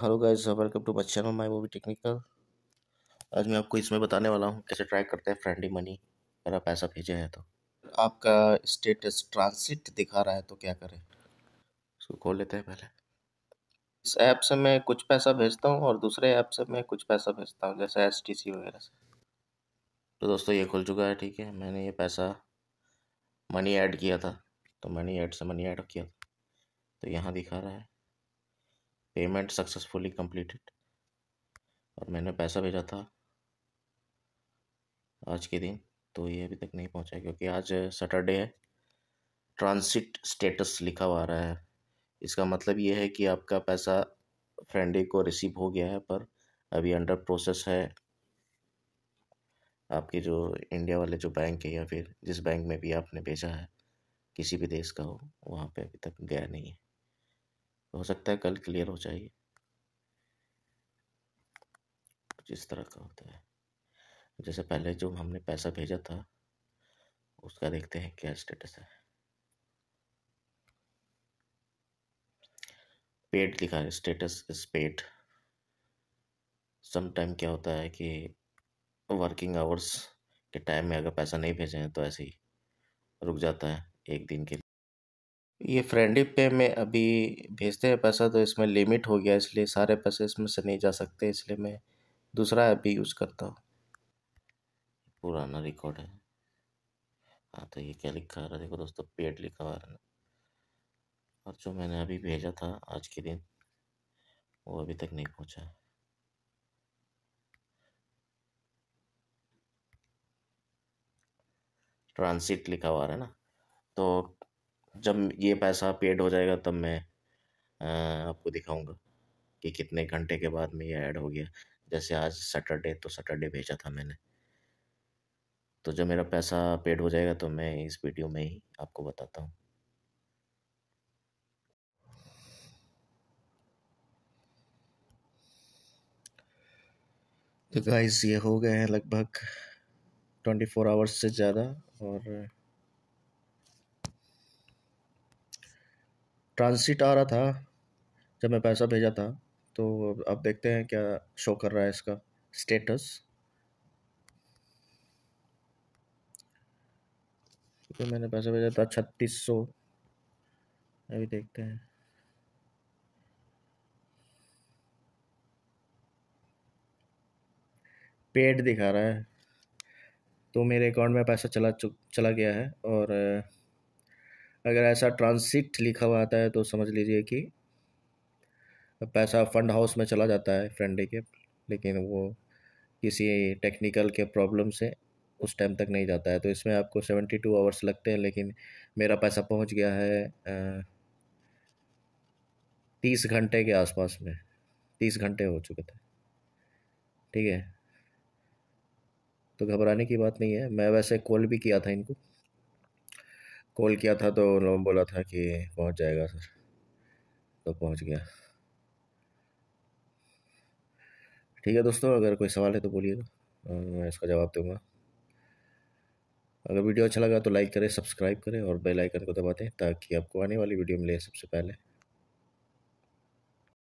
hello guys welcome to बच्चा my movie technical आज मैं आपको इसमें बताने वाला हूँ कैसे ट्राई करते हैं फ्रेंडली मनी अगर आप पैसा भेजे हैं तो आपका स्टेटस ट्रांसिट दिखा रहा है तो क्या करें इसको खोल लेते हैं पहले इस ऐप से मैं कुछ पैसा भेजता हूँ और दूसरे ऐप से मैं कुछ पैसा भेजता हूँ जैसे एस वगैरह से तो दोस्तों ये खुल चुका है ठीक है मैंने ये पैसा मनी ऐड किया था तो मनी ऐड से मनी ऐड किया तो यहाँ दिखा रहा है पेमेंट सक्सेसफुली कंप्लीटेड और मैंने पैसा भेजा था आज के दिन तो ये अभी तक नहीं पहुंचा क्योंकि आज सैटरडे है ट्रांसिट स्टेटस लिखा हुआ आ रहा है इसका मतलब ये है कि आपका पैसा फ्रेंडे को रिसीव हो गया है पर अभी अंडर प्रोसेस है आपके जो इंडिया वाले जो बैंक है या फिर जिस बैंक में भी आपने भेजा है किसी भी देश का हो वहाँ पे अभी तक गया नहीं है हो सकता है कल क्लियर हो जाए कुछ इस तरह का होता है जैसे पहले जो हमने पैसा भेजा था उसका देखते हैं क्या स्टेटस है पेड लिखा है स्टेटस इज पेड समाइम क्या होता है कि वर्किंग आवर्स के टाइम में अगर पैसा नहीं भेजें तो ऐसे ही रुक जाता है एक दिन के लिए ये फ्रेंडली पे में अभी भेजते हैं पैसा तो इसमें लिमिट हो गया इसलिए सारे पैसे इसमें से नहीं जा सकते इसलिए मैं दूसरा ऐप भी यूज़ करता हूँ पुराना रिकॉर्ड है हाँ तो ये क्या लिखा रहा है देखो दोस्तों पेड लिखा हुआ है और जो मैंने अभी भेजा था आज के दिन वो अभी तक नहीं पहुँचा ट्रांसिट लिखा हुआ है ना तो जब ये पैसा पेड हो जाएगा तब मैं आपको दिखाऊँगा कि कितने घंटे के बाद में ये ऐड हो गया जैसे आज सैटरडे तो सैटरडे भेजा था मैंने तो जब मेरा पैसा पेड हो जाएगा तो मैं इस वीडियो में ही आपको बताता हूँ तो गाइस ये हो गए हैं लगभग ट्वेंटी फोर आवर्स से ज़्यादा और ट्रांसिट आ रहा था जब मैं पैसा भेजा था तो अब देखते हैं क्या शो कर रहा है इसका स्टेटस तो मैंने पैसा भेजा था छत्तीस सौ अभी देखते हैं पेड दिखा रहा है तो मेरे अकाउंट में पैसा चला चला गया है और अगर ऐसा ट्रांसिट लिखा हुआ आता है तो समझ लीजिए कि पैसा फंड हाउस में चला जाता है फ्रेंडे के लेकिन वो किसी टेक्निकल के प्रॉब्लम से उस टाइम तक नहीं जाता है तो इसमें आपको सेवेंटी टू आवर्स लगते हैं लेकिन मेरा पैसा पहुंच गया है तीस घंटे के आसपास में तीस घंटे हो चुके थे ठीक है तो घबराने की बात नहीं है मैं वैसे कॉल भी किया था इनको कॉल किया था तो उन्होंने बोला था कि पहुंच जाएगा सर तो पहुंच गया ठीक है दोस्तों अगर कोई सवाल है तो बोलिएगा मैं इसका जवाब दूंगा अगर वीडियो अच्छा लगा तो लाइक करें सब्सक्राइब करें और बेल आइकन को दबा दें ताकि आपको आने वाली वीडियो मिले सबसे पहले